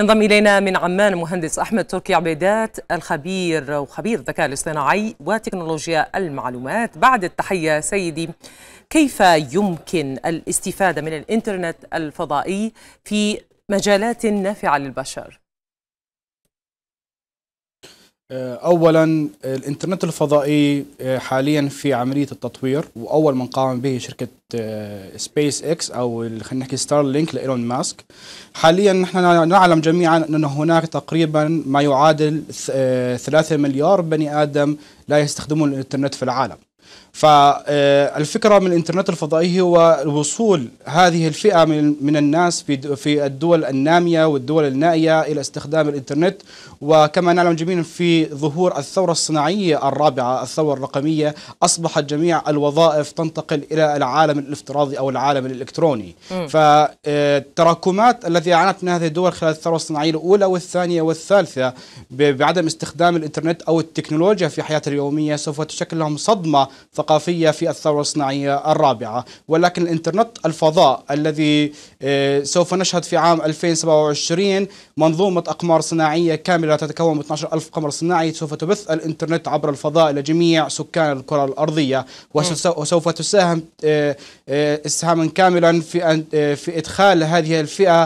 ينضم إلينا من عمان مهندس أحمد تركي عبيدات الخبير وخبير الذكاء الاصطناعي وتكنولوجيا المعلومات بعد التحية سيدي كيف يمكن الاستفادة من الإنترنت الفضائي في مجالات نافعة للبشر؟ آه، اولا آه، الانترنت الفضائي آه، حاليا في عمليه التطوير واول من قام به شركه سبيس اكس او خلينا نحكي ستار لينك لايلون ماسك حاليا نحن نعلم جميعا ان هناك تقريبا ما يعادل ثلاثة مليار بني ادم لا يستخدمون الانترنت في العالم فالفكره من الانترنت الفضائي هو وصول هذه الفئه من من الناس في الدول الناميه والدول النائيه الى استخدام الانترنت وكما نعلم جميعا في ظهور الثوره الصناعيه الرابعه الثوره الرقميه اصبحت جميع الوظائف تنتقل الى العالم الافتراضي او العالم الالكتروني فالتراكمات آه، التي عانت من هذه الدول خلال الثوره الصناعيه الاولى والثانيه والثالثه بعدم استخدام الانترنت او التكنولوجيا في حياتها اليوميه سوف تشكل لهم صدمه ثقافية في الثورة الصناعية الرابعة ولكن الإنترنت الفضاء الذي آه، سوف نشهد في عام 2027 منظومة أقمار صناعية كاملة تتكون من 12 ألف قمر صناعي سوف تبث الإنترنت عبر الفضاء لجميع سكان الكرة الأرضية وسوف تساهم آه، آه، إسهاما كاملا في أن في إدخال هذه الفئة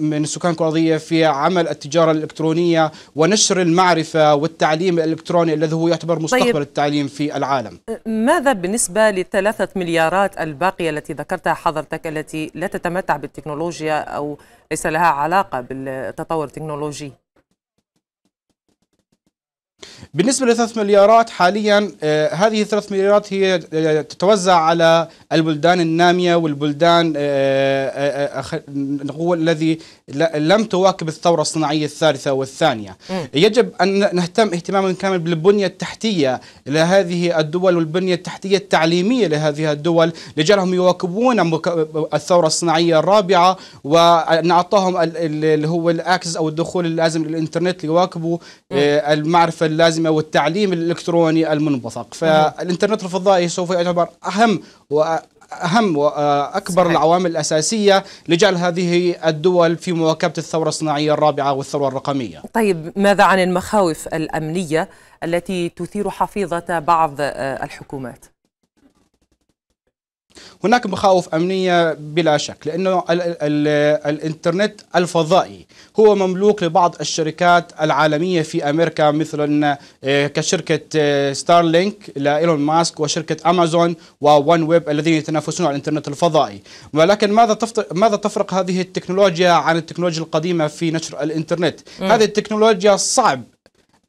من السكان الكرة الأرضية في عمل التجارة الإلكترونية ونشر المعرفة والتعليم الإلكتروني الذي هو يعتبر مستقبل طيب. التعليم في العالم العالم ماذا بالنسبة للثلاثة مليارات الباقية التي ذكرتها حضرتك التي لا تتمتع بالتكنولوجيا أو ليس لها علاقة بالتطور التكنولوجي بالنسبة للثلاث مليارات حاليا آه، هذه الثلاث مليارات هي آه، تتوزع على البلدان النامية والبلدان آه، نقول الذي لم تواكب الثورة الصناعية الثالثة والثانية يجب أن نهتم اهتماما كاملا بالبنية التحتية لهذه الدول والبنية التحتية التعليمية لهذه الدول لجعلهم يواكبون الثورة الصناعية الرابعة ونعطاهم اللي هو الاكسس او الدخول اللازم للانترنت ليواكبوا المعرفة اللازمة الازمه والتعليم الالكتروني المنبثق فالانترنت الفضائي سوف يعتبر اهم و اهم واكبر صحيح. العوامل الاساسيه لجعل هذه الدول في مواكبه الثوره الصناعيه الرابعه والثوره الرقميه. طيب ماذا عن المخاوف الامنيه التي تثير حفيظه بعض آه، الحكومات؟ هناك مخاوف أمنية بلا شك لأنه الإنترنت الفضائي هو مملوك لبعض الشركات العالمية في أمريكا مثلا آه، كشركة ستارلينك آه، لإيلون ماسك وشركة أمازون وون ويب الذين يتنافسون على الإنترنت الفضائي ولكن ماذا تفرق, ماذا تفرق هذه التكنولوجيا عن التكنولوجيا القديمة في نشر الإنترنت م. هذه التكنولوجيا صعب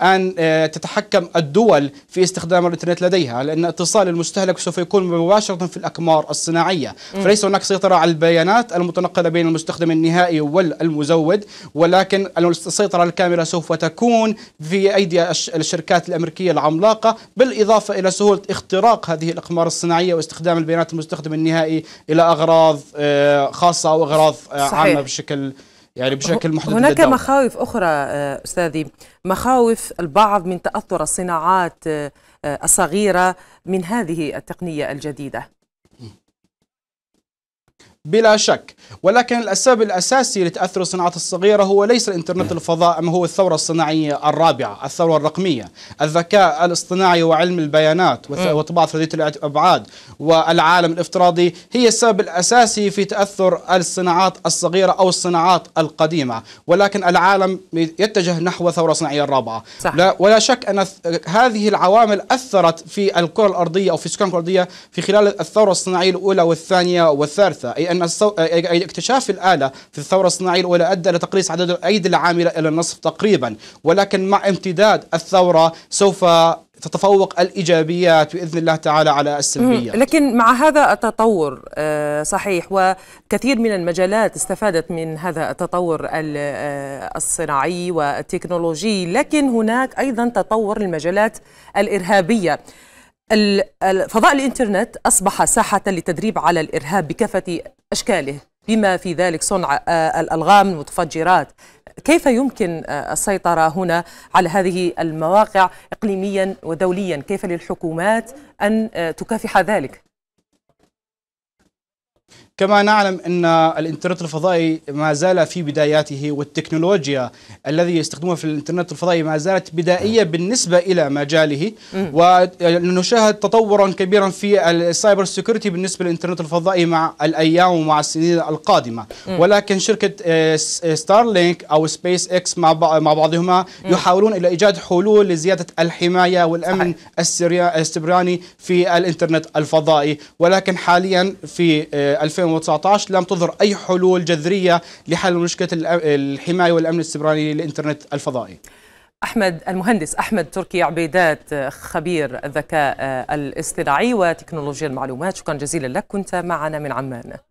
أن آه، تتحكم الدول في استخدام الإنترنت لديها لأن اتصال المستهلك سوف يكون مباشرة في الأقمار الصناعية فليس هناك سيطرة على البيانات المتنقلة بين المستخدم النهائي والمزود ولكن السيطرة الكاملة سوف تكون في أيدي الشركات الأمريكية العملاقة بالإضافة إلى سهولة اختراق هذه الأقمار الصناعية واستخدام البيانات المستخدم النهائي إلى أغراض آه، خاصة أو أغراض آه، عامة صحيح. بشكل يعني بشكل محدد هناك للدولة. مخاوف أخرى آه، أستاذي مخاوف البعض من تأثر الصناعات آه، آه، الصغيرة من هذه التقنية الجديدة بلا شك ولكن السبب الأساسي لتأثر الصناعات الصغيرة هو ليس الإنترنت نعم. الفضاء أما هو الثورة الصناعية الرابعة الثورة الرقمية الذكاء الاصطناعي وعلم البيانات نعم. وطباعة ثلاثية الأبعاد والعالم الافتراضي هي السبب الأساسي في تأثر الصناعات الصغيرة أو الصناعات القديمة ولكن العالم يتجه نحو ثورة صناعية الرابعة صح. لا ولا شك أن هذه العوامل أثرت في الكرة الأرضية أو في السكان الأرضية في خلال الثورة الصناعية الأولى والثانية والثالثة أي أن الصو... أي اكتشاف الآلة في الثورة الصناعية الأولى أدى إلى تقليص عدد الأيدي العاملة إلى النصف تقريبا ولكن مع امتداد الثورة سوف تتفوق الايجابيات باذن الله تعالى على السلبيه. لكن مع هذا التطور آه، صحيح وكثير من المجالات استفادت من هذا التطور آه، الصناعي والتكنولوجي، لكن هناك ايضا تطور المجالات الارهابيه. فضاء الإنترنت أصبح ساحة لتدريب على الإرهاب بكافة أشكاله بما في ذلك صنع آه، الألغام المتفجرات كيف يمكن آه، السيطرة هنا على هذه المواقع إقليميا ودوليا كيف للحكومات أن آه، تكافح ذلك؟ كما نعلم أن الإنترنت الفضائي ما زال في بداياته والتكنولوجيا الذي يستخدمها في الإنترنت الفضائي ما زالت بدائية بالنسبة إلى مجاله ونشاهد تطورا كبيرا في السايبر سيكوريتي بالنسبة للإنترنت الفضائي مع الأيام ومع السنين القادمة ولكن شركة آه، ستارلينك آه، أو سبيس إكس مع بعضهما يحاولون إلى إيجاد حلول لزيادة الحماية والأمن السبراني في الإنترنت الفضائي ولكن حاليا في 2000 آه، 2019 لم تظهر أي حلول جذرية لحل مشكلة الحماية والأمن السبراني للإنترنت الفضائي أحمد المهندس أحمد تركي عبيدات خبير الذكاء آه، الاصطناعي وتكنولوجيا المعلومات شكرا جزيلا لك كنت معنا من عمان